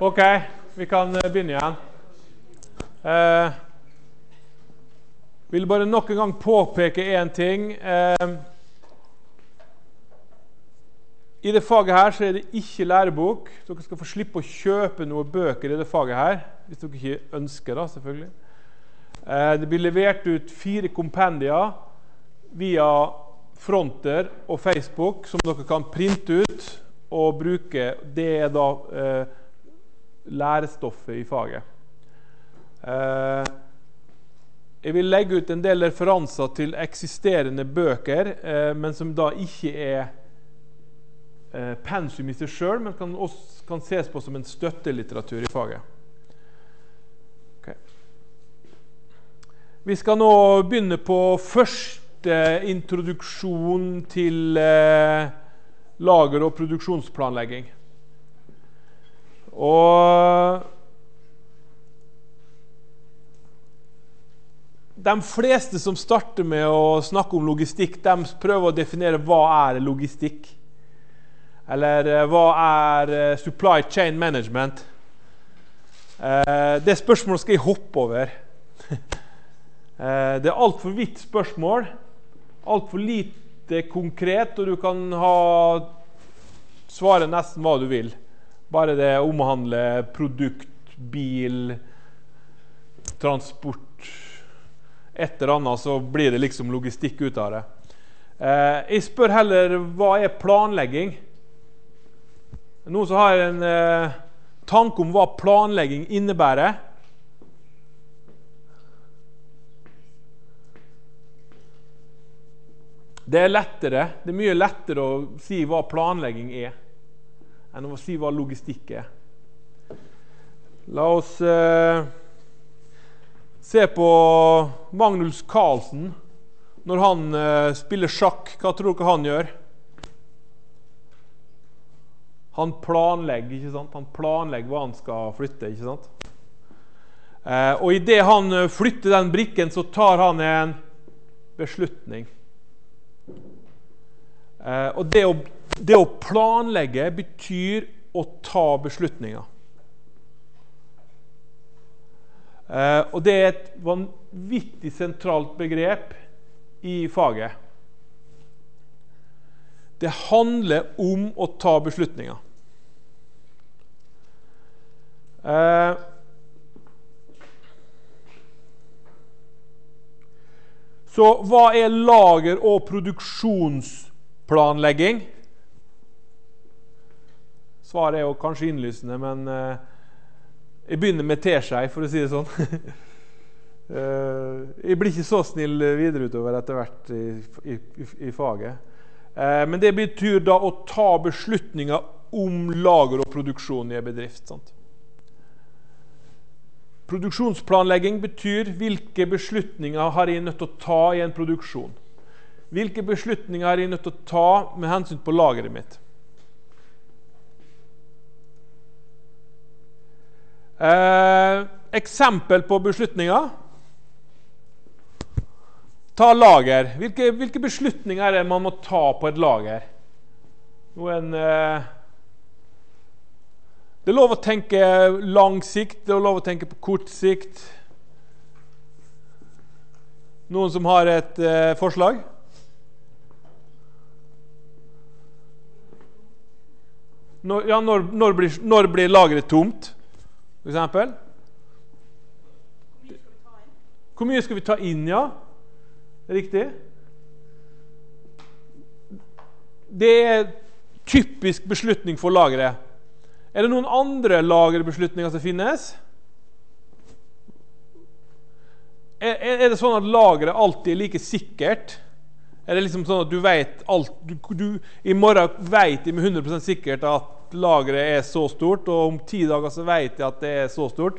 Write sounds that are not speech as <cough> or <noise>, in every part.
OK, vi kan eh, begynne igjen. Eh, vil bare nok en gang påpeke én ting. Eh, I det faget her så er det ikke lærebok. Dere skal få slippe å kjøpe noen bøker i det faget her. Hvis dere ikke ønsker det, selvfølgelig. Eh, det blir levert ut fire kompendier via Fronter og Facebook som dere kan printe ut og bruke. Det er da eh, lærestoffet i faget. Eh, jeg vil legge ut en del referanser til eksisterende bøker, eh, men som da ikke er eh, pensum i seg sjøl, men kan, også, kan ses på som en støttelitteratur i faget. Vi skal nå begynne på første introduksjon til lager- og produksjonsplanlegging. Og De fleste som starter med å snakke om logistikk, de prøver å definere hva er logistikk. Eller eh, hva er eh, supply chain management? Eh, det spørsmålet skal jeg hoppe over. <laughs> Det er altfor vidt spørsmål. Altfor lite konkret, og du kan ha svaret nesten hva du vil. Bare det omhandler produkt, bil, transport Et eller annet, så blir det liksom logistikk ut av det. Eh, jeg spør heller hva er planlegging? Noen som har en eh, tanke om hva planlegging innebærer? Det er lettere. Det er mye lettere å si hva planlegging er enn å si hva logistikk er. La oss eh, se på Magnus Carlsen. Når han eh, spiller sjakk, hva tror dere han gjør? Han planlegger, ikke sant? Han planlegger hva han skal flytte, ikke sant? Eh, og idet han eh, flytter den brikken, så tar han en beslutning. Eh, og det å det å planlegge betyr å ta beslutninger. Eh, og det er et vanvittig sentralt begrep i faget. Det handler om å ta beslutninger. Eh, så hva er lager- og produksjonsplanlegging? Svaret er jo kanskje innlysende, men eh, jeg begynner med teskei, for å si det sånn. <laughs> Eh, jeg blir ikke så snill videre utover etter hvert i, i, i faget. Eh, men det betyr da å ta beslutninger om lager og produksjon i en bedrift. Sant? Produksjonsplanlegging betyr hvilke beslutninger har jeg nødt til å ta i en produksjon. Hvilke beslutninger er jeg nødt til å ta med hensyn på lageret mitt? Eh, eksempel på beslutninger. Ta lager. Hvilke, hvilke, beslutninger er det man må ta på et lager? Noen, eh, det er lov å tenke lang sikt, det er lov å tenke på kort sikt. Noen som har et eh, forslag? Når, ja, når, når, blir, når blir lageret tomt? For eksempel. Hvor mye skal vi ta inn, ja? Riktig. Det er typisk beslutning for lageret. Er det noen andre lagerbeslutninger som finnes? Er, det sånn at lageret alltid er like sikkert? Er det liksom sånn at du vet alt du, du, I morgen vet de med 100 sikkert at at lageret er så stort, og om ti dager så vet jeg at det er så stort.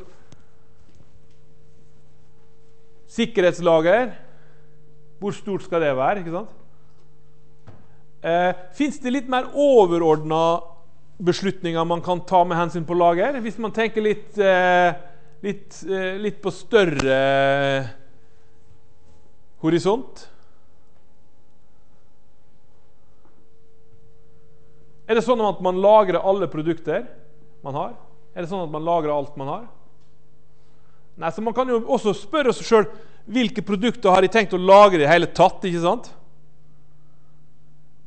Sikkerhetslager Hvor stort skal det være? ikke sant? Eh, Fins det litt mer overordna beslutninger man kan ta med hensyn på lager? Hvis man tenker litt, eh, litt, eh, litt på større horisont? Er det sånn at man lagrer alle produkter man har? Er det sånn at man lagrer alt man har? Nei, så Man kan jo også spørre seg sjøl hvilke produkter har de tenkt å lagre i det hele tatt. ikke sant?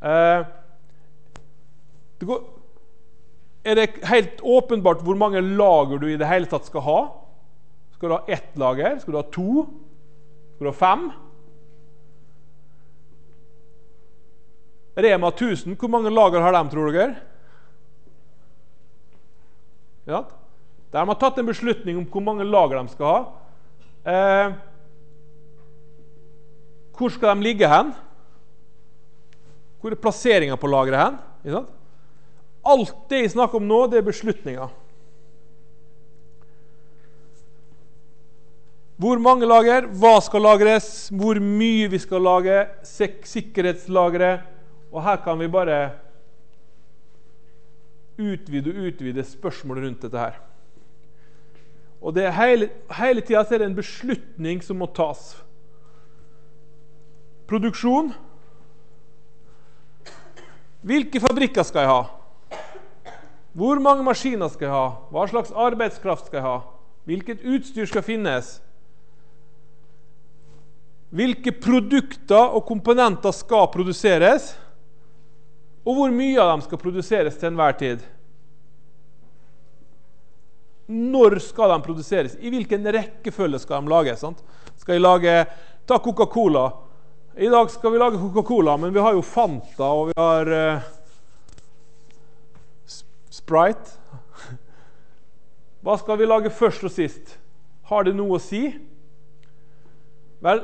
Eh, det går, er det helt åpenbart hvor mange lager du i det hele tatt skal ha? Skal du ha ett lager? Skal du ha to? Skal du ha fem? Rema 1000, hvor mange lager har de, tror dere? Ja. de har tatt en beslutning om hvor mange lager de skal ha. Eh, hvor skal de ligge hen? Hvor er plasseringa på lageret hen? Alt det jeg snakker om nå, det er beslutninger. Hvor mange lager, hva skal lagres, hvor mye vi skal lage, sikkerhetslagre og her kan vi bare utvide og utvide spørsmålet rundt dette her. Og det er hele, hele tida er det en beslutning som må tas. Produksjon. Hvilke fabrikker skal jeg ha? Hvor mange maskiner skal jeg ha? Hva slags arbeidskraft skal jeg ha? Hvilket utstyr skal finnes? Hvilke produkter og komponenter skal produseres? og hvor mye av dem skal produseres til enhver tid. Når skal de produseres? I hvilken rekkefølge skal de lages? Skal jeg lage, Ta Coca-Cola. I dag skal vi lage Coca-Cola, men vi har jo Fanta, og vi har uh, Sprite. Hva skal vi lage først og sist? Har det noe å si? Vel,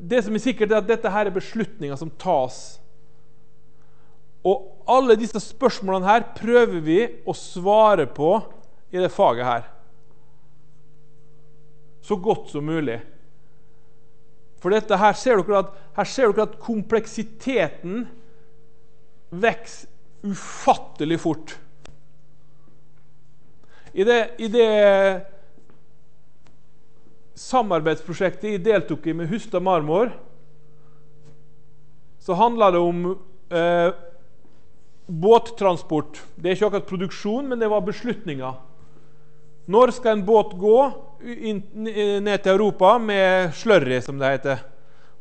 det som er sikkert, er at dette her er beslutninger som tas og alle disse spørsmålene her prøver vi å svare på i det faget her. Så godt som mulig. For dette her ser dere at, ser dere at kompleksiteten vokser ufattelig fort. I det, I det, samarbeidsprosjektet jeg deltok i med Hustad Marmor, så handla det om eh, båttransport. Det er ikke akkurat produksjon, men det var beslutninger. Når skal en båt gå ned til Europa med slørry, som det heter?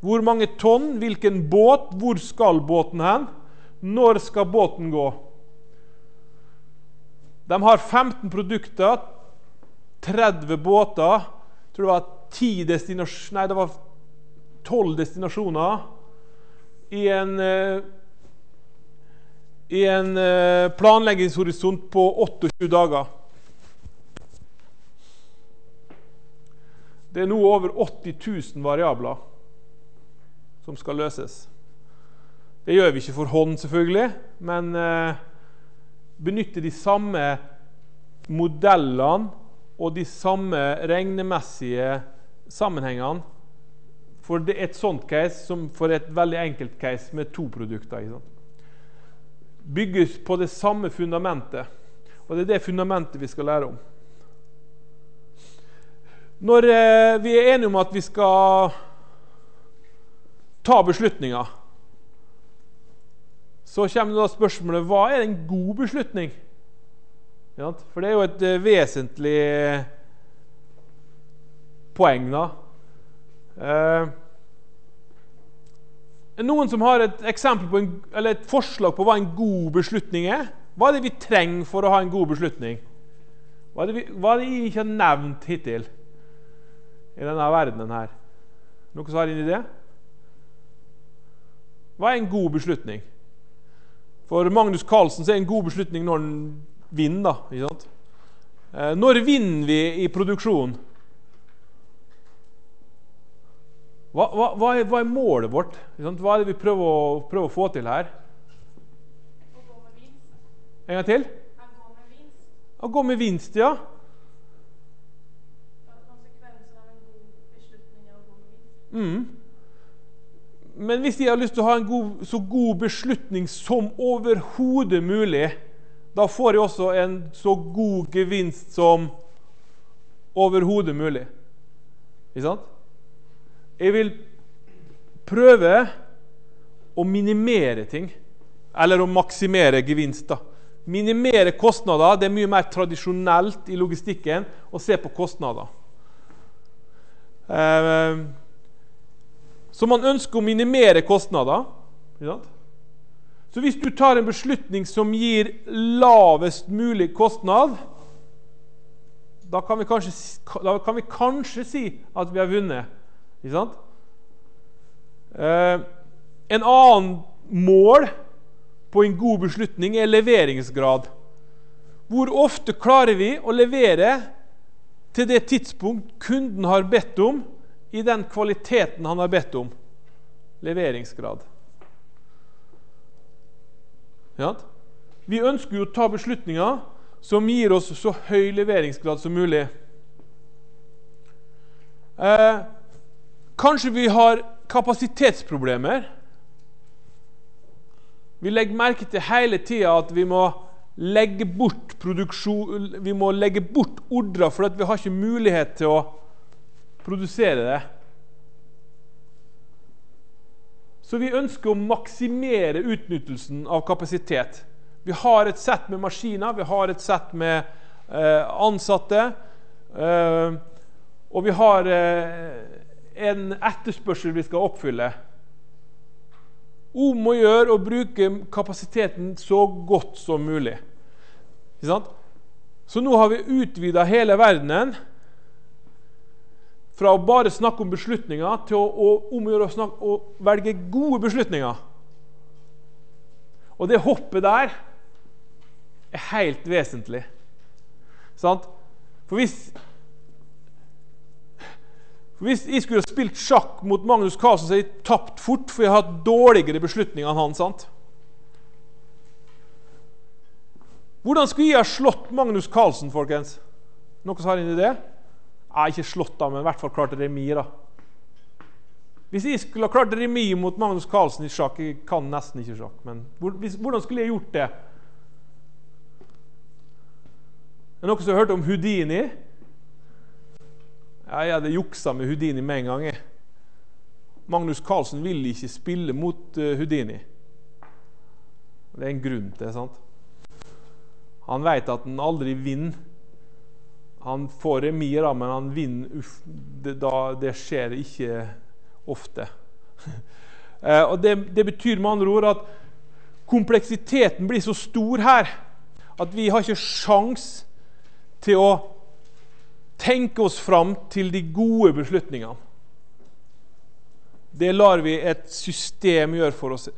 Hvor mange tonn? Hvilken båt? Hvor skal båten hen? Når skal båten gå? De har 15 produkter, 30 båter. Jeg tror det var 10 destinasjoner Nei, det var 12 destinasjoner i en eh, i en eh, planleggingshorisont på 28 dager. Det er nå over 80 000 variabler som skal løses. Det gjør vi ikke for hånd, selvfølgelig, men eh, benytter de samme modellene og de samme regnemessige sammenhengene for det er et sånt case som for et veldig enkelt case med to produkter. Ikke sant? bygges på det samme fundamentet. Og det er det fundamentet vi skal lære om. Når eh, vi er enige om at vi skal ta beslutninger, så kommer da spørsmålet hva er en god beslutning? For det er jo et eh, vesentlig poeng, da. Eh, er det noen som har et, eksempel en, et, forslag på hva en god beslutning er? Hva er det vi trenger for å ha en god beslutning? Hva er det, vi, hva er det jeg ikke har nevnt hittil i denne verdenen her? Noen som har en idé? Hva er en god beslutning? For Magnus Carlsen så er en god beslutning når han vinner, da. Eh, når vinner vi i produksjonen? Hva, hva, hva, er, målet vårt? Hva er det vi prøver å, prøver å få til her? Å gå med vinst. En gang til? Å gå med vinst, å gå med vinst ja. Mm. Men hvis jeg har lyst til å ha en god, så god beslutning som overhodet mulig, da får jeg også en så god gevinst som overhodet mulig. Ikke sant? Jeg vil prøve å minimere ting. Eller å maksimere gevinster. Minimere kostnader. Det er mye mer tradisjonelt i logistikken å se på kostnader. Ehm, så man ønsker å minimere kostnader. Så hvis du tar en beslutning som gir lavest mulig kostnad, da kan vi kanskje, kan vi kanskje si at vi har vunnet. Ikke sant? Eh, en annen mål på en god beslutning er leveringsgrad. Hvor ofte klarer vi å levere til det tidspunkt kunden har bedt om, i den kvaliteten han har bedt om? Leveringsgrad. Ja. Vi ønsker jo å ta beslutninger som gir oss så høy leveringsgrad som mulig. Eh, Kanskje vi har kapasitetsproblemer. Vi legger merke til hele tida at vi må legge bort produksjon, vi må legge bort ordrer fordi vi har ikke mulighet til å produsere det. Så vi ønsker å maksimere utnyttelsen av kapasitet. Vi har et sett med maskiner, vi har et sett med eh, ansatte. Eh, og vi har eh, en etterspørsel vi skal oppfylle. Om å gjøre å bruke kapasiteten så godt som mulig. Ikke sant? Så nå har vi utvida hele verdenen fra å bare snakke om beslutninger til å, omgjøre å, snakke, å velge gode beslutninger. Og det hoppet der er helt vesentlig. Sant? For hvis hvis jeg skulle spilt sjakk mot Magnus Carlsen, så hadde jeg tapt fort, for jeg har hatt dårligere beslutninger enn han. sant? Hvordan skulle jeg ha slått Magnus Carlsen, folkens? Noen som har en idé? Nei, ikke slått, da, men i hvert fall klart remis. da. Hvis jeg skulle ha klart remis mot Magnus Carlsen i sjakk Jeg kan nesten ikke sjakk, men hvordan skulle jeg gjort det? Er Det noen som har hørt om Houdini? Jeg hadde juksa med Houdini med en gang. Jeg. Magnus Carlsen vil ikke spille mot eh, Houdini. Det er en grunn til det, sant? Han vet at han aldri vinner. Han får remis, men han vinner Uff, det, da, det skjer ikke ofte. <laughs> Eh, og det, det betyr med andre ord at kompleksiteten blir så stor her at vi har ikke sjans til å tenke oss fram til de gode beslutningene. Det lar vi et system gjøre for oss.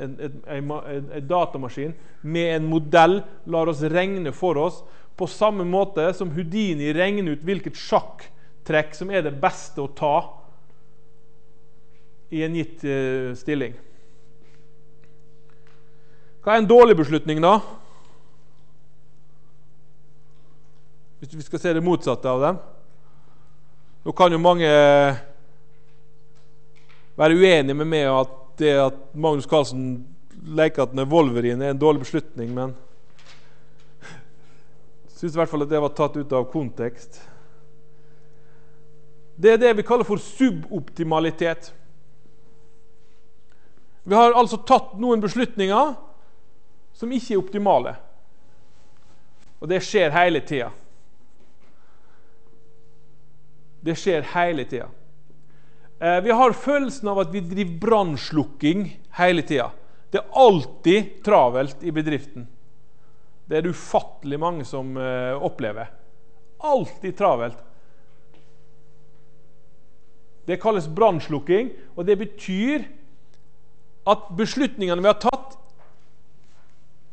en, en datamaskin med en modell lar oss regne for oss på samme måte som Houdini regner ut hvilket sjakktrekk som er det beste å ta i en gitt uh, stilling. Hva er en dårlig beslutning, da? Hvis vi skal se det motsatte av dem. Nå kan jo mange eh, være uenige med meg at det at Magnus Carlsen leker at han er Wolverine, er en dårlig beslutning, men jeg syns i hvert fall at det var tatt ut av kontekst. Det er det vi kaller for suboptimalitet. Vi har altså tatt noen beslutninger som ikke er optimale. Og det skjer hele tida. Det skjer hele tida. Eh, vi har følelsen av at vi driver brannslukking hele tida. Det er alltid travelt i bedriften. Det er det ufattelig mange som eh, opplever. Alltid travelt. Det kalles brannslukking, og det betyr at beslutningene vi har tatt,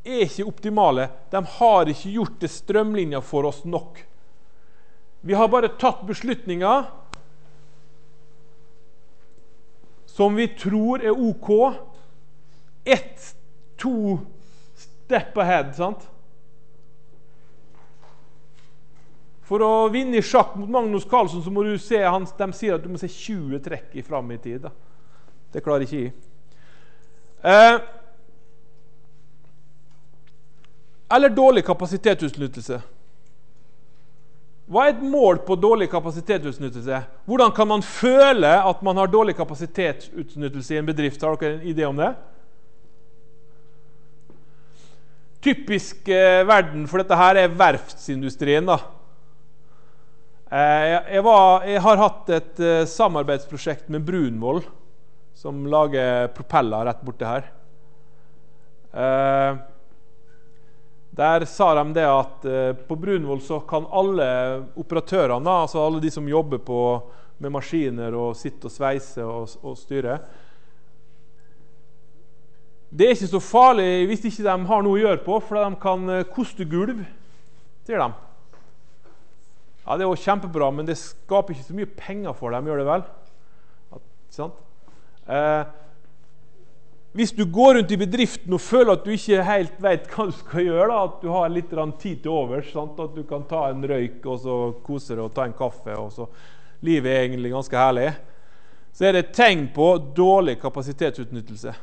er ikke optimale. De har ikke gjort det strømlinja for oss nok. Vi har bare tatt beslutninger som vi tror er OK. Ett, to step ahead, sant? For å vinne i sjakk mot Magnus Carlsen så må du se han, de sier at du må se 20 trekk i fram i tid. Da. Det klarer ikke jeg. Eh, eller dårlig kapasitetsutnyttelse. Hva er et mål på dårlig kapasitetsutnyttelse? Hvordan kan man føle at man har dårlig kapasitetsutnyttelse i en bedrift? Har dere en idé om det? Typisk eh, verden for dette her er verftsindustrien. da. Eh, jeg, var, jeg, har hatt et eh, samarbeidsprosjekt med Brunvoll, som lager propeller rett borti her. Eh, der sa de det at eh, på Brunvoll så kan alle operatørene, altså alle de som jobber på, med maskiner og sitter og sveiser og, og styrer Det er ikke så farlig hvis ikke de har noe å gjøre på, for de kan eh, koste gulv, sier de. Ja, Det er jo kjempebra, men det skaper ikke så mye penger for dem, gjør det vel? At, sant? Eh, hvis du går rundt i bedriften og føler at du ikke helt vet hva du skal gjøre, da, at du har litt tid til overs, sant? at du kan ta en røyk og så kose deg og ta en kaffe og så Livet er egentlig ganske herlig. Så er det et tegn på dårlig kapasitetsutnyttelse.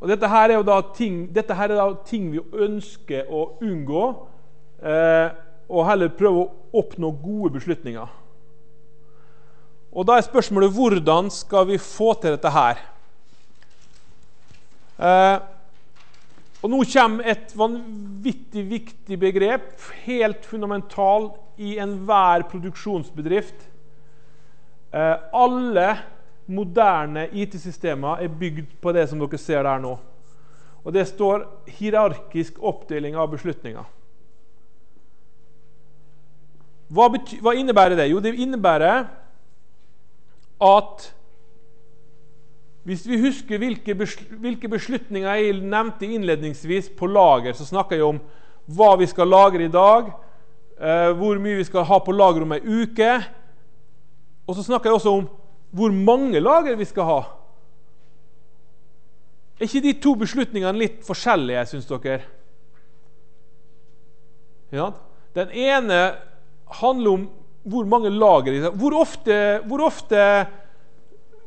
Og dette her er jo da ting, er da ting vi ønsker å unngå. Eh, og heller prøve å oppnå gode beslutninger. Og Da er spørsmålet hvordan skal vi få til dette her? Eh, og Nå kommer et vanvittig viktig begrep, helt fundamental i enhver produksjonsbedrift. Eh, alle moderne IT-systemer er bygd på det som dere ser der nå. Og Det står hierarkisk oppdeling av beslutninger. Hva, hva innebærer det? Jo, det innebærer at hvis vi husker hvilke, hvilke beslutninger jeg nevnte innledningsvis på lager, så snakker jeg om hva vi skal lagre i dag, eh, hvor mye vi skal ha på lager om ei uke. Og så snakker jeg også om hvor mange lager vi skal ha. Er ikke de to beslutningene litt forskjellige, syns dere? Ja. Den ene handler om hvor mange lager Hvor ofte, hvor ofte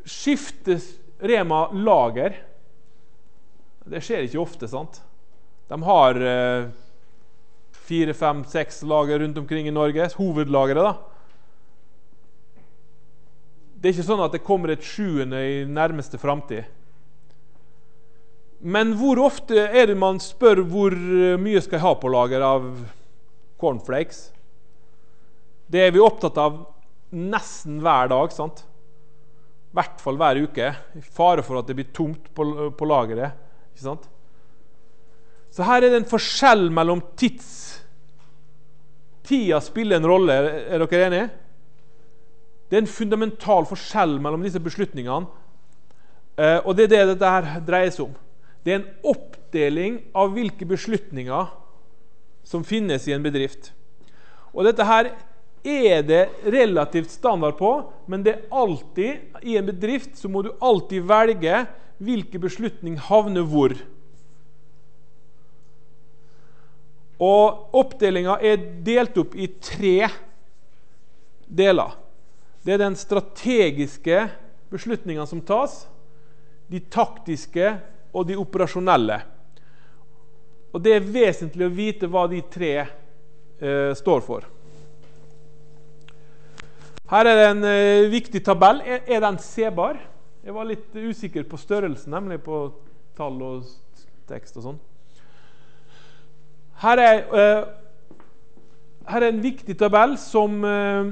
skiftes Rema lager? Det skjer ikke ofte, sant? De har eh, fire, fem, seks lager rundt omkring i Norge. Hovedlageret, da. Det er ikke sånn at det kommer et sjuende i nærmeste framtid. Men hvor ofte er det man spør hvor eh, mye skal jeg ha på lager av cornflakes? Det er vi opptatt av nesten hver dag. sant? I hvert fall hver uke. I fare for at det blir tomt på, på lageret. ikke sant? Så her er det en forskjell mellom tids Tida spiller en rolle, er dere enige? Det er en fundamental forskjell mellom disse beslutningene. Eh, og det er det dette her dreier seg om. Det er en oppdeling av hvilke beslutninger som finnes i en bedrift. Og dette her er det relativt standard på, men det er alltid, i en bedrift så må du alltid velge hvilken beslutning havner hvor. Og Oppdelinga er delt opp i tre deler. Det er den strategiske beslutninga som tas, de taktiske og de operasjonelle. Og Det er vesentlig å vite hva de tre eh, står for. Her er det en eh, viktig tabell. Er, er, den sebar? Jeg var litt usikker på størrelsen, nemlig på tall og tekst og sånn. Her, eh, her er, en viktig tabell som eh,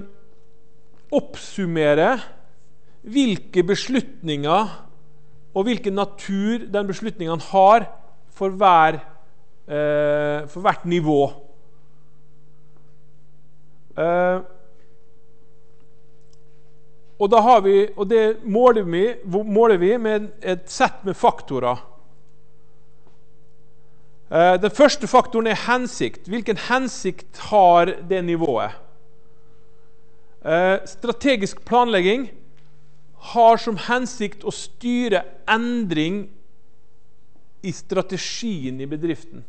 oppsummerer hvilke beslutninger og hvilken natur den beslutningen har for, hver, eh, for hvert nivå. Eh, og, vi, og det måler vi, måler vi, med et sett med faktorer. Eh, den første faktoren er hensikt. Hvilken hensikt har det nivået? Eh, strategisk planlegging har som hensikt å styre endring i strategien i bedriften.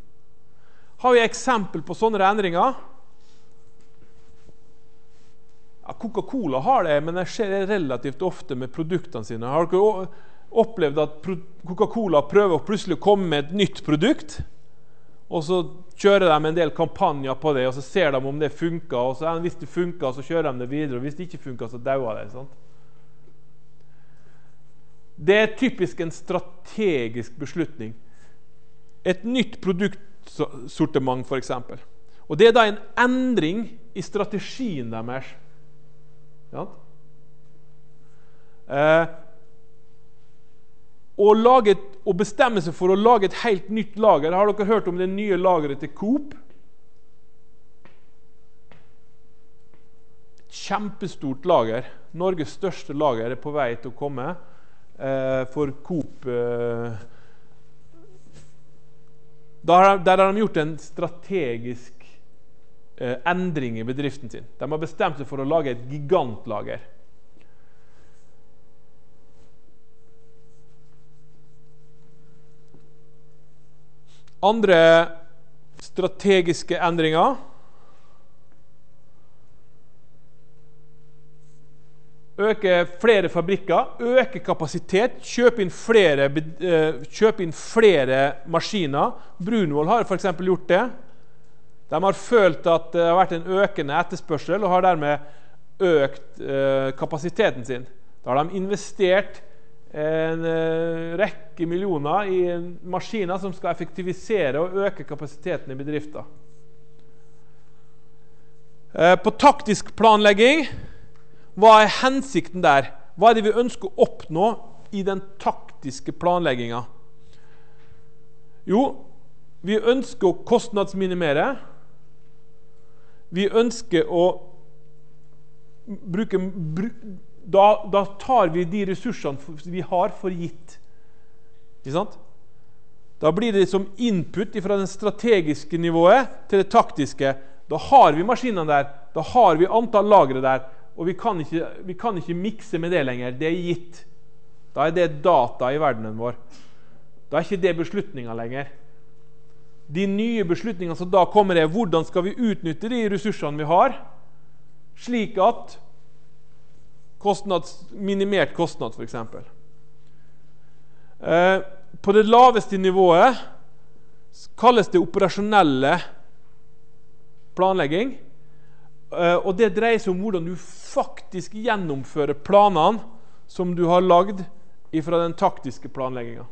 Har vi eksempel på sånne endringer? Coca-Cola har det, men det skjer relativt ofte med produktene sine. Har dere opplevd at Coca-Cola prøver å plutselig komme med et nytt produkt? Og så kjører de en del kampanjer på det, og så ser de om det funker. Og så, ja, hvis det funker, så kjører de det videre, og hvis det ikke funker, så dauer det. Sant? Det er typisk en strategisk beslutning. Et nytt produktsortiment, f.eks. Og det er da en endring i strategien deres. Eh, et, å bestemme seg for å lage et helt nytt lager Har dere hørt om det nye lageret til Coop? Kjempestort lager. Norges største lager er på vei til å komme eh, for Coop. Eh, der har de gjort en strategisk Eh, endring i bedriften sin. De har bestemt seg for å lage et gigantlager. Andre strategiske endringer Øke flere fabrikker, øke kapasitet, kjøpe inn flere, eh, kjøpe inn flere maskiner. Brunvoll har f.eks. gjort det. De har følt at det har vært en økende etterspørsel og har dermed økt eh, kapasiteten sin. Da har de investert en eh, rekke millioner i maskiner som skal effektivisere og øke kapasiteten i bedrifter. Eh, på taktisk planlegging hva er hensikten der? Hva er det vi ønsker å oppnå i den taktiske planlegginga? Jo, vi ønsker å kostnadsminimere. Vi ønsker å bruke da, da tar vi de ressursene vi har, for gitt. Ikke sant? Da blir det som input fra det strategiske nivået til det taktiske. Da har vi maskinene der. Da har vi antall lagre der. Og vi kan, ikke, vi kan ikke mikse med det lenger. Det er gitt. Da er det data i verdenen vår. Da er ikke det beslutninga lenger de nye beslutningene som da kommer, er hvordan skal vi utnytte de ressursene vi har, slik at kostnads, minimert kostnad, f.eks. Eh, på det laveste nivået kalles det operasjonelle planlegging. Eh, og det dreier seg om hvordan du faktisk gjennomfører planene som du har lagd fra den taktiske planlegginga.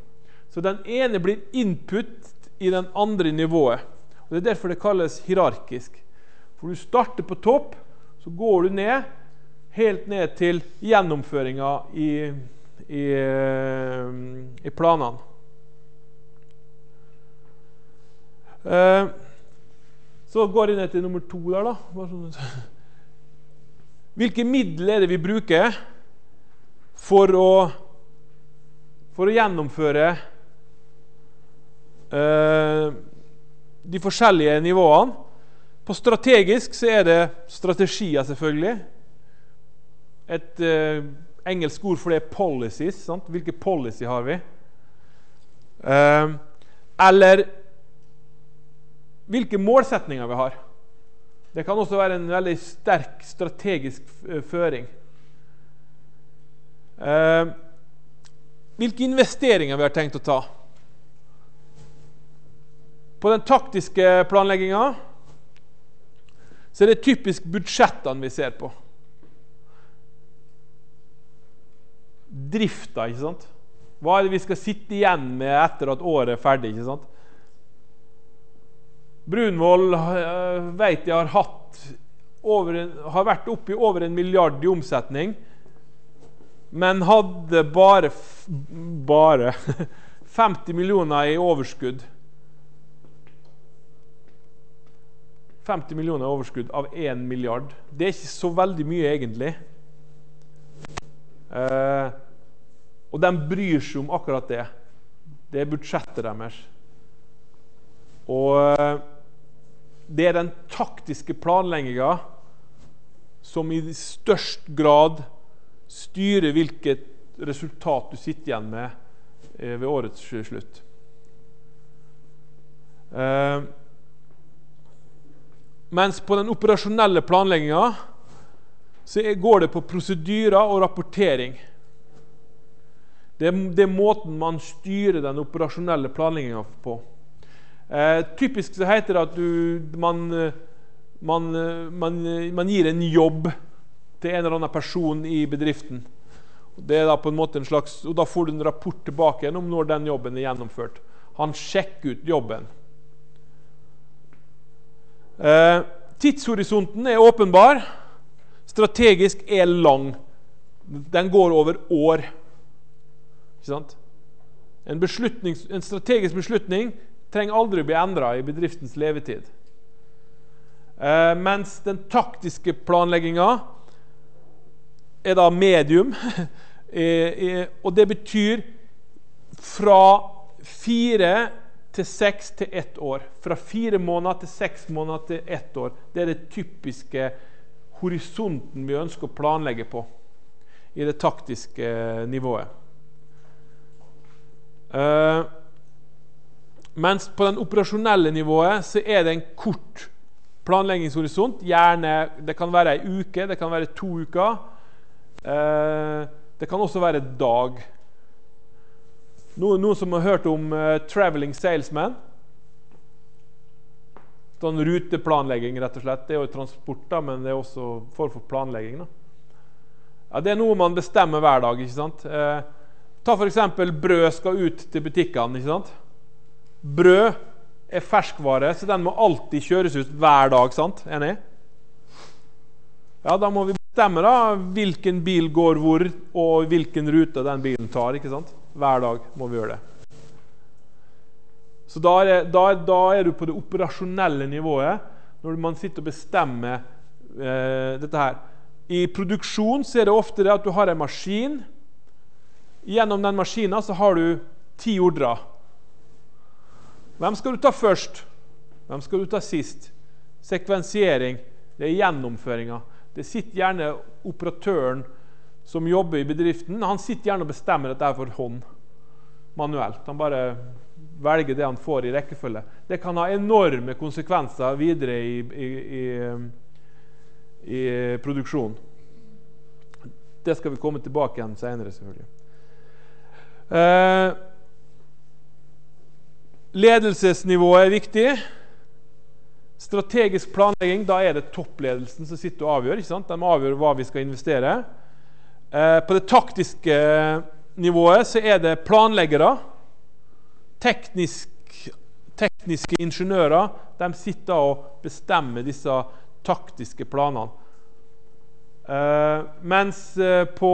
Så den ene blir input i den andre nivået. Og Det er derfor det kalles hierarkisk. For du starter på topp, så går du ned, helt ned til gjennomføringa i, i, eh, i, planene. Eh, så går jeg ned til nummer to der, da. Hvilke midler er det vi bruker for å, for å gjennomføre Eh, de forskjellige nivåene. På strategisk så er det strategier, selvfølgelig. Et eh, engelsk ord for det er 'policies'. Sant? Hvilke policy har vi? Eh, eller hvilke målsetninger vi har. Det kan også være en veldig sterk strategisk eh, føring. Eh, hvilke investeringer vi har tenkt å ta. På den taktiske planlegginga så er det typisk budsjettene vi ser på. Drifta, ikke sant? Hva er det vi skal sitte igjen med etter at året er ferdig? ikke sant? Brunvoll eh, vet jeg har hatt over, har vært oppe i over en milliard i omsetning, men hadde bare bare 50 <laughs> millioner i overskudd 50 millioner i overskudd av 1 milliard. Det er ikke så veldig mye, egentlig. Eh, og de bryr seg om akkurat det. Det er budsjettet deres. Og eh, det er den taktiske planlegginga som i størst grad styrer hvilket resultat du sitter igjen med eh, ved årets slutt. Eh, mens på den operasjonelle planlegginga så går det på prosedyrer og rapportering. Det, det, er måten man styrer den operasjonelle planlegginga på. Eh, typisk så heter det at du, man, man, man, man, gir en jobb til en eller annen person i bedriften. Det er da på en måte en slags, og da får du en rapport tilbake om når den jobben er gjennomført. Han sjekker ut jobben. Eh, tidshorisonten er åpenbar. Strategisk er lang. Den går over år. Ikke sant? En, en strategisk beslutning trenger aldri å bli endra i bedriftens levetid. Eh, mens den taktiske planlegginga er da medium. <laughs> Eh, eh, og det betyr fra fire til seks til ett år. Fra fire måneder til seks måneder til ett år. Det er det typiske horisonten vi ønsker å planlegge på i det taktiske eh, nivået. Uh, mens på den operasjonelle nivået så er det en kort planleggingshorisont. Gjerne, Det kan være ei uke, det kan være to uker. Uh, det kan også være dag. Noen, noen som har hørt om uh, traveling salesman? Sånn ruteplanlegging, rett og slett. Det er jo transport, men det er også form for planlegging. Da. Ja, det er noe man bestemmer hver dag. ikke sant? Eh, ta f.eks. brød skal ut til butikkene. ikke sant? Brød er ferskvare, så den må alltid kjøres ut hver dag. sant? Enig? Ja, da må vi bestemme da, hvilken bil går hvor, og hvilken rute den bilen tar. ikke sant? Hver dag må vi gjøre det. Så da er, da, da er, du på det operasjonelle nivået når man sitter og bestemmer eh, dette her. I produksjon så er det ofte det at du har en maskin. Gjennom den maskina så har du ti ordrer. Hvem skal du ta først? Hvem skal du ta sist? Sekvensiering. Det er gjennomføringa. Det sitter gjerne operatøren som jobber i bedriften, han sitter gjerne og bestemmer dette for hånd. Manuelt. Han bare velger det han får i rekkefølge. Det kan ha enorme konsekvenser videre i, i, i, i produksjonen. Det skal vi komme tilbake igjen senere, selvfølgelig. Eh, ledelsesnivået er viktig. Strategisk planlegging, da er det toppledelsen som sitter og avgjør. ikke sant? De avgjør hva vi skal investere Eh, på det taktiske eh, nivået så er det planleggere. Teknisk, tekniske ingeniører de sitter og bestemmer disse taktiske planene. Eh, mens på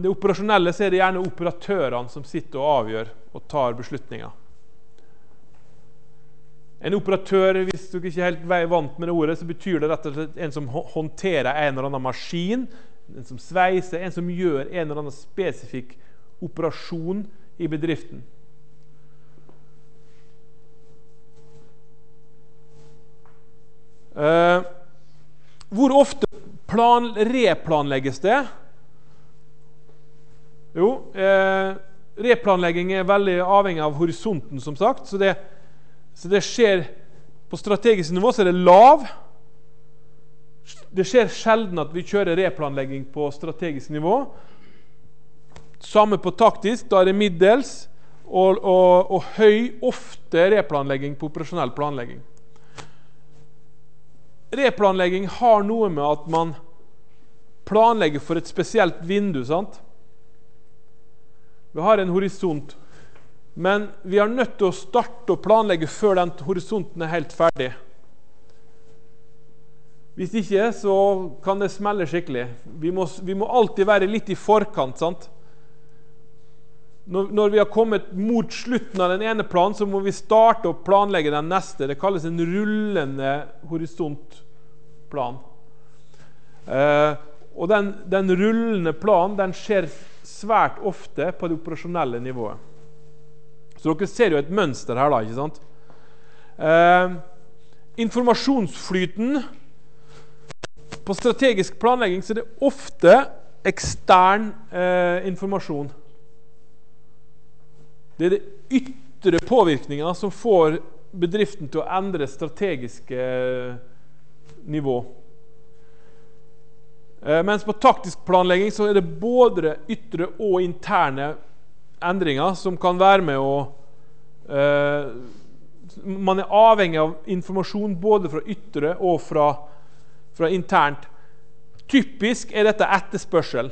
det operasjonelle så er det gjerne operatørene som sitter og avgjør og tar beslutninger. En operatør hvis du ikke er helt vant med det ordet, så betyr det rett og slett en som håndterer en eller annen maskin en som sveiser, en som gjør en eller annen spesifikk operasjon i bedriften. Uh, hvor ofte plan, replanlegges det? Jo, uh, replanlegging er veldig avhengig av horisonten, som sagt. Så det, så det skjer på strategisk nivå, så er det lav. Det skjer sjelden at vi kjører replanlegging på strategisk nivå. Samme på taktisk. Da er det middels og, og, og høy, ofte replanlegging på operasjonell planlegging. Replanlegging har noe med at man planlegger for et spesielt vindu. sant? Vi har en horisont. Men vi er nødt til å starte å planlegge før den horisonten er helt ferdig. Hvis ikke så kan det smelle skikkelig. Vi må, vi må alltid være litt i forkant. sant? Når, når, vi har kommet mot slutten av den ene planen, så må vi starte å planlegge den neste. Det kalles en rullende horisontplan. Eh, og den, den, rullende planen den skjer svært ofte på det operasjonelle nivået. Så dere ser jo et mønster her, da. ikke sant? Eh, informasjonsflyten på strategisk planlegging så er det ofte ekstern eh, informasjon. Det er de ytre påvirkningene som får bedriften til å endre strategiske eh, nivå. Eh, mens på taktisk planlegging så er det både ytre og interne endringer som kan være med å eh, Man er avhengig av informasjon både fra ytre og fra fra internt. Typisk er dette etterspørsel.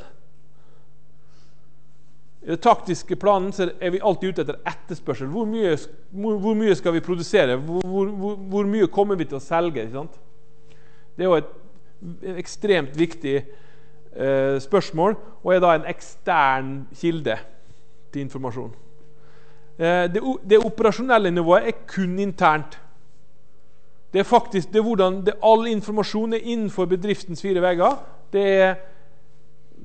I den taktiske planen er vi alltid ute etter etterspørsel. Hvor mye, hvor mye skal vi produsere? Hvor, hvor, hvor, mye kommer vi til å selge? Det er jo et ekstremt viktig eh, spørsmål, og er da en ekstern kilde til informasjon. Eh, det, det operasjonelle nivået er kun internt. Det er faktisk det er hvordan det, all informasjon er innenfor bedriftens fire vegger. Det er,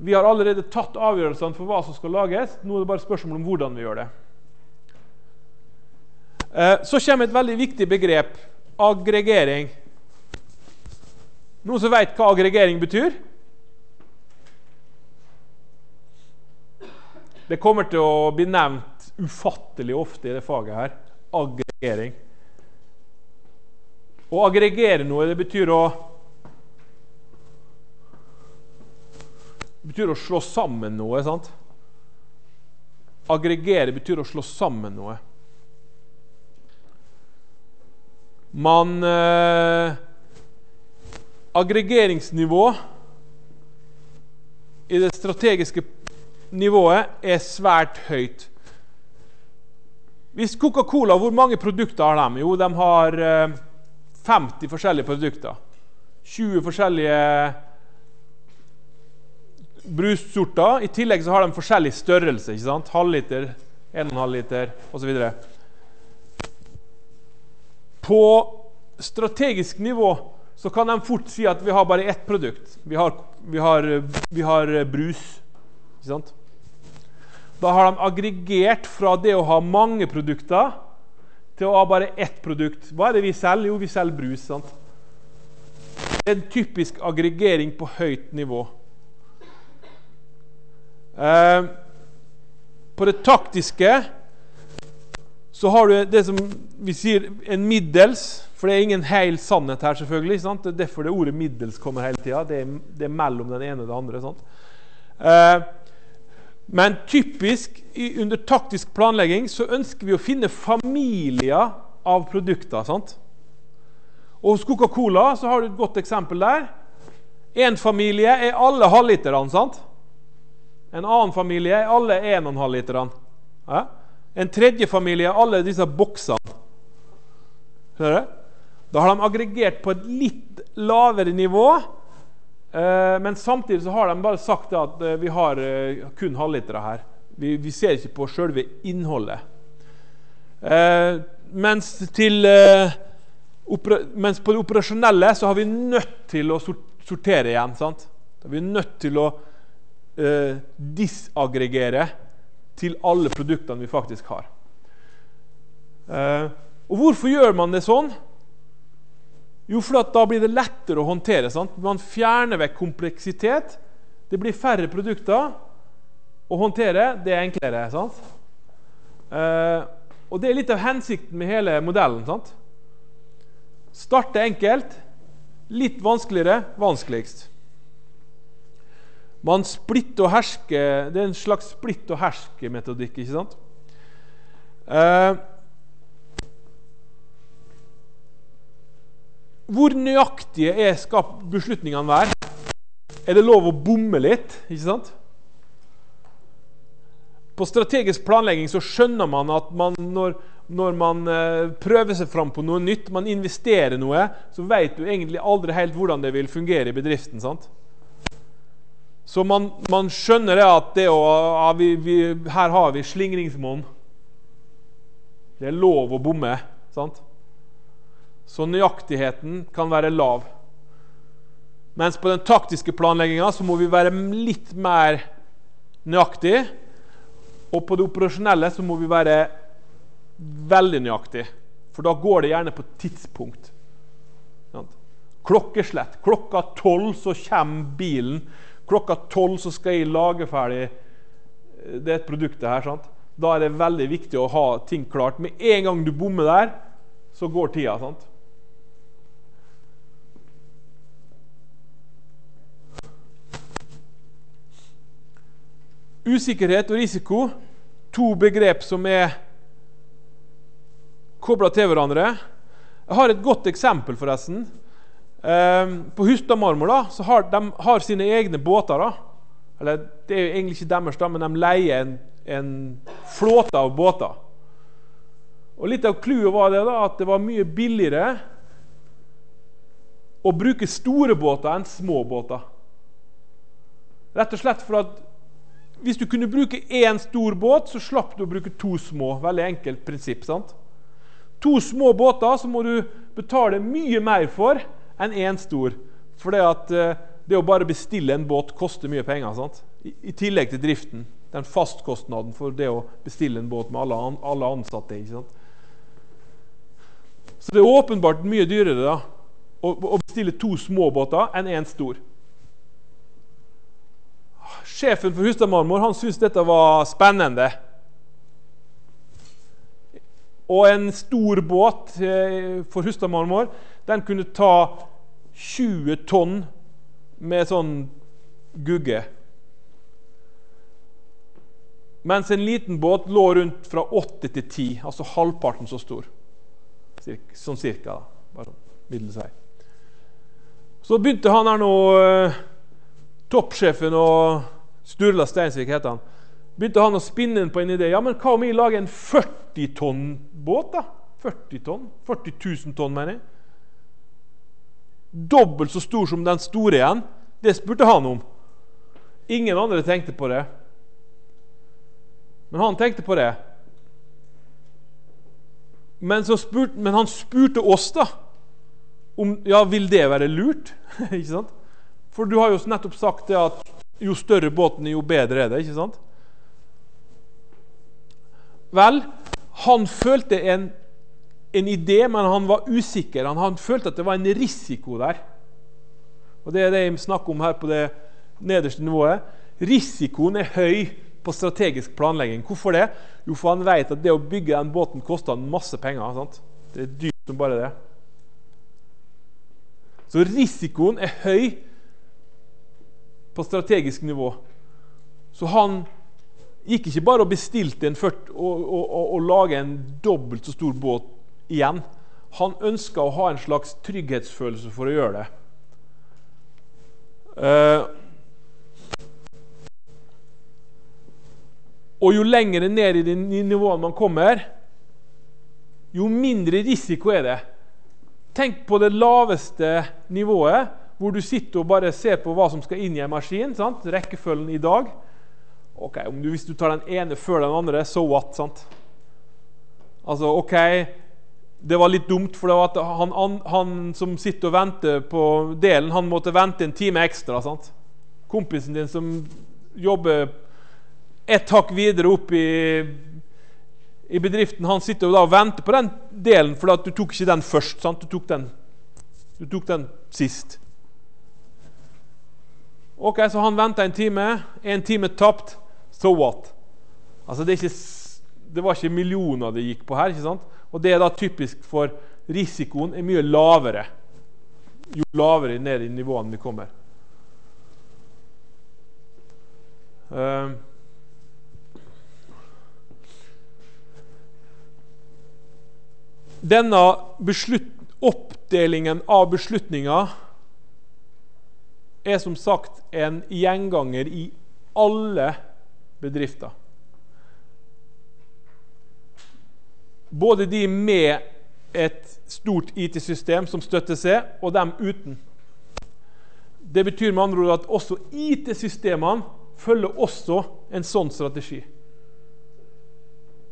vi har allerede tatt avgjørelsene for hva som skal lages. Nå er det bare spørsmål om hvordan vi gjør det. Eh, så kommer et veldig viktig begrep aggregering. Noen som vet hva aggregering betyr? Det kommer til å bli nevnt ufattelig ofte i det faget her. Aggregering. Å aggregere noe, det betyr å Det betyr å slå sammen noe, sant? Aggregere betyr å slå sammen noe. Man eh, Aggregeringsnivå i det strategiske nivået er svært høyt. Hvis Coca-Cola, hvor mange produkter har de? Jo, de har eh, 50 forskjellige produkter. 20 forskjellige brussorter. I tillegg så har de forskjellig størrelse. ikke sant? Halvliter, 1,5 liter osv. På strategisk nivå så kan de fort si at vi har bare ett produkt. Vi har, vi har, vi har brus. Da har de aggregert fra det å ha mange produkter til å ha bare ett produkt. Hva er det vi selger? Jo, vi selger brus. sant? Det er en typisk aggregering på høyt nivå. Eh, på det taktiske så har du det som vi sier en middels For det er ingen hel sannhet her, selvfølgelig. Sant? Det er derfor det ordet 'middels' kommer hele tida. Det, det, er mellom den ene og det andre. sant? Eh, men typisk under taktisk planlegging så ønsker vi å finne familier av produkter. sant? Og hos Coca-Cola så har du et godt eksempel der. Én familie er alle halvliterne, sant? En annen familie er alle 1,5-literne. Ja? En tredje familie er alle disse boksene. Hører du? Da har de aggregert på et litt lavere nivå Eh, men samtidig så har de bare sagt at eh, vi har eh, kun halvlitere her. Vi, vi, ser ikke på sjølve innholdet. Mens, til, mens, på det operasjonelle så har vi nødt til å sortere igjen. sant? Vi er nødt til å disaggregere til alle produktene vi faktisk har. og hvorfor gjør man det sånn? Jo, for da blir det lettere å håndtere. Sant? Man fjerner vekk kompleksitet. Det blir færre produkter å håndtere. Det er enklere. sant? Eh, og det er litt av hensikten med hele modellen. sant? Starte enkelt. Litt vanskeligere. Vanskeligst. Man splitter og hersker. Det er en slags splitt og herske-metodikk. ikke sant? Eh, Hvor nøyaktige er skal beslutningene være? Er det lov å bomme litt? ikke sant? På strategisk planlegging så skjønner man at man, når, når man eh, prøver seg fram på noe nytt, man investerer noe, så vet du egentlig aldri helt hvordan det vil fungere i bedriften. sant? Så man, man skjønner det at det å, ja, vi, vi, her har vi slingringsmonn. Det er lov å bomme. sant? så nøyaktigheten kan være lav. Mens på den taktiske planlegginga så må vi være litt mer nøyaktig. Og på det operasjonelle så må vi være veldig nøyaktig. For da går det gjerne på tidspunkt. Klokkeslett. Klokka tolv så kommer bilen. Klokka tolv så skal jeg lage ferdig eh, det er et produktet her. sant? Da er det veldig viktig å ha ting klart. Med en gang du bommer der, så går tida. sant? Usikkerhet og risiko, to begrep som er kobla til hverandre. Jeg har et godt eksempel, forresten. Ehm, på Hustadmarmor har de har sine egne båter. da. Eller, det er jo egentlig ikke deres, da, men de leier en, en flåte av båter. Og Litt av clouet var det da, at det var mye billigere å bruke store båter enn små båter. Rett og slett for at hvis du kunne bruke én stor båt, så slapp du å bruke to små. Veldig enkelt prinsipp. sant? To små båter så må du betale mye mer for enn én stor. For det, at, eh, det å bare bestille en båt koster mye penger. sant? I, i tillegg til driften. Den fastkostnaden for det å bestille en båt med alle, alle ansatte. ikke sant? Så det er åpenbart mye dyrere da, å, å bestille to små båter enn én stor sjefen for husstanden han syntes dette var spennende. Og en stor båt eh, for husstanden den kunne ta 20 tonn med sånn gugge. Mens en liten båt lå rundt fra 8 til 10, altså halvparten så stor. sånn cirka, da. bare middels vei. Så begynte han her nå, eh, toppsjefen, å Sturla Steinsvik het han. Begynte han å spinne på en idé. Ja, men hva om vi lager en 40 tonn båt, da? 40 tonn? 40 000 tonn, mener jeg. Dobbelt så stor som den store igjen. Det spurte han om. Ingen andre tenkte på det. Men han tenkte på det. Men, spurt, men han spurte oss, da, om ja, vil det være lurt. <laughs> Ikke sant? For du har jo nettopp sagt det at jo større båtene, jo bedre er det, ikke sant? Vel, han følte en, en idé, men han var usikker. Han, han, følte at det var en risiko der. Og Det er det jeg snakker om her på det nederste nivået. Risikoen er høy på strategisk planlegging. Hvorfor det? Jo, for han vet at det å bygge den båten koster han masse penger. Sant? Det er dyrt som bare det. Så risikoen er høy på strategisk nivå. Så han gikk ikke bare og bestilte en 40, og, og, og, og lage en dobbelt så stor båt igjen. Han ønska å ha en slags trygghetsfølelse for å gjøre det. Eh, og jo lenger ned i de nivåene man kommer, jo mindre risiko er det. Tenk på det laveste nivået hvor du sitter og bare ser på hva som skal inn i en maskin. Sant? Rekkefølgen i dag. Ok, du, Hvis du tar den ene før den andre, so what? sant? Altså, OK, det var litt dumt, for det var at han, han, han som sitter og venter på delen, han måtte vente en time ekstra. sant? Kompisen din som jobber et hakk videre opp i, i bedriften, han sitter jo da og venter på den delen, for du tok ikke den først. sant? Du tok den, du tok den sist. Ok, Så han venta en time. en time tapt. So what? Altså, det, ikke, det, var ikke millioner det gikk på her. ikke sant? Og det er da typisk for risikoen er mye lavere jo lavere ned i nivåene vi kommer. Uh, denne oppdelingen av beslutninger er som sagt en gjenganger i alle bedrifter. Både de med et stort IT-system som støtter seg, og dem uten. Det betyr med andre ord at også IT-systemene følger også en sånn strategi.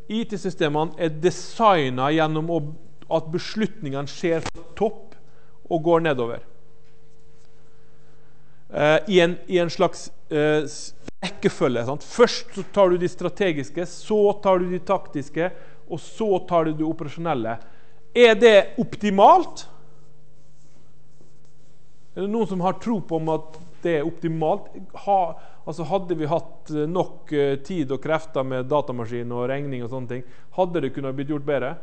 IT-systemene er designa gjennom at beslutningene skjer fra topp og går nedover. Eh, i, en, i en slags eh, rekkefølge. Først så tar du de strategiske, så tar du de taktiske, og så tar du de operasjonelle. Er det optimalt? Er det noen som har tro på om at det er optimalt? Ha, altså hadde vi hatt eh, nok tid og krefter med datamaskin og regning og sånne ting, hadde det kunnet blitt gjort bedre?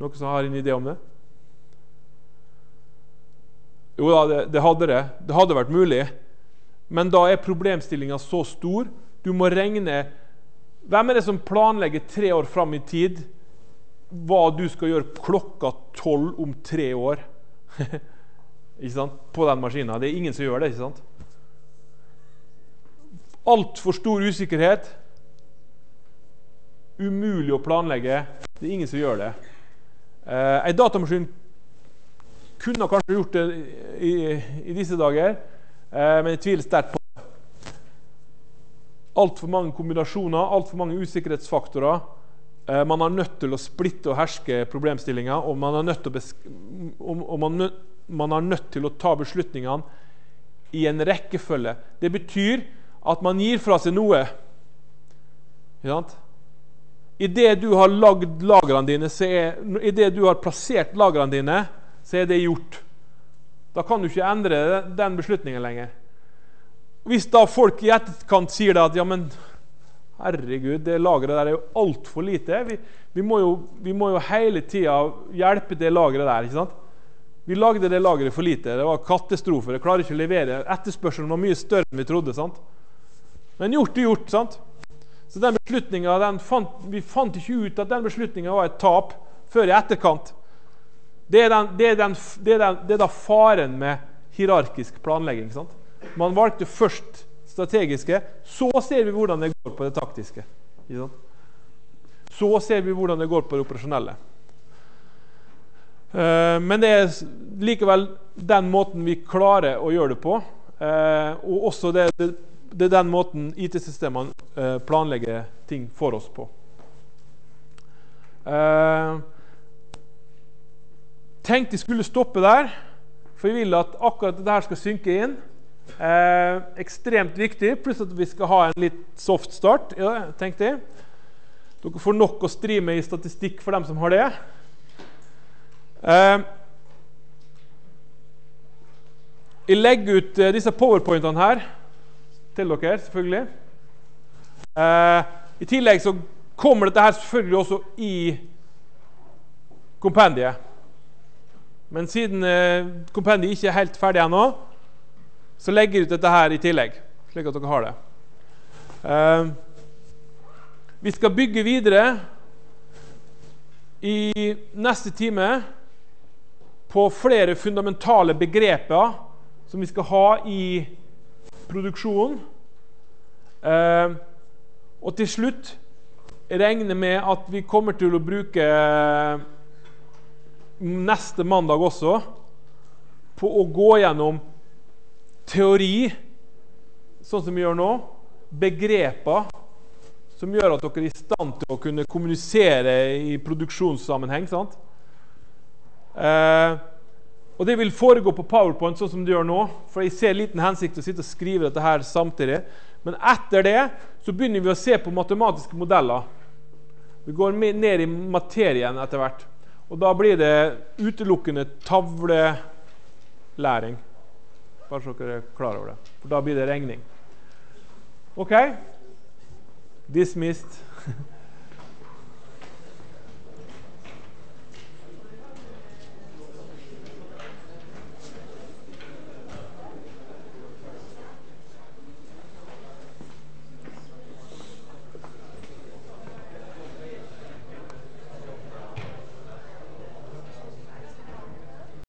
Noen som har en idé om det? Jo da, det, det hadde det. Det hadde vært mulig. Men da er problemstillinga så stor. Du må regne Hvem er det som planlegger tre år fram i tid hva du skal gjøre klokka tolv om tre år? <laughs> ikke sant? På den maskina. Det er ingen som gjør det. ikke sant? Altfor stor usikkerhet. Umulig å planlegge. Det er ingen som gjør det. Eh, ei datamaskin kunne kanskje gjort det i, i disse dager, eh, men jeg tviler sterkt på det. Altfor mange kombinasjoner, altfor mange usikkerhetsfaktorer. Eh, man er nødt til å splitte og herske problemstillinga, og, man er, og, og man, nø man er nødt til å ta beslutningene i en rekkefølge. Det betyr at man gir fra seg noe. Ikke sant? Idet du har lagd lagrene dine, så er, i det du har plassert lagrene dine, så er det gjort. Da kan du ikke endre den beslutningen lenger. Hvis da folk i etterkant sier at ja, men herregud, det lageret der er jo altfor lite vi, vi, må jo, vi, må jo, hele tida hjelpe det lageret der. ikke sant? Vi lagde det lageret for lite. Det var katastrofer. Jeg klarer ikke å levere. Etterspørselen var mye større enn vi trodde. sant? Men gjort er gjort. sant? Så den beslutninga Vi fant ikke ut at den beslutninga var et tap før i etterkant. Det er, den, det, er den, det, er den, det er da faren med hierarkisk planlegging. Sant? Man valgte først strategiske, så ser vi hvordan det går på det taktiske. Så ser vi hvordan det går på det operasjonelle. Eh, men det er likevel den måten vi klarer å gjøre det på. Eh, og også det, det, det er den måten IT-systemene eh, planlegger ting for oss på. Tenk de skulle stoppe der, for vi vil at akkurat dette skal synke inn. Eh, ekstremt viktig, pluss at vi skal ha en litt soft start. Ja, tenk det. Dere får nok å stri med i statistikk for dem som har det. Eh, jeg legger ut eh, disse powerpointene her til dere, selvfølgelig. Eh, I tillegg så kommer dette her selvfølgelig også i kompendiet. Men siden eh, kompendiet ikke er helt ferdig ennå, så legger jeg ut dette her i tillegg. Slik at dere har det. Eh, vi skal bygge videre i neste time på flere fundamentale begreper som vi skal ha i produksjonen. Eh, og til slutt regner med at vi kommer til å bruke eh, neste mandag også på å gå gjennom teori, sånn som vi gjør nå, begreper som gjør at dere er i stand til å kunne kommunisere i produksjonssammenheng. sant? Eh, og det vil foregå på Powerpoint, sånn som det gjør nå. For jeg ser liten hensikt til å sitte og skrive dette her samtidig. Men etter det så begynner vi å se på matematiske modeller. Vi går ned i materien etter hvert. Og da blir det utelukkende tavlelæring. Bare så dere er klar over det. For da blir det regning. OK? Dismissed. <laughs>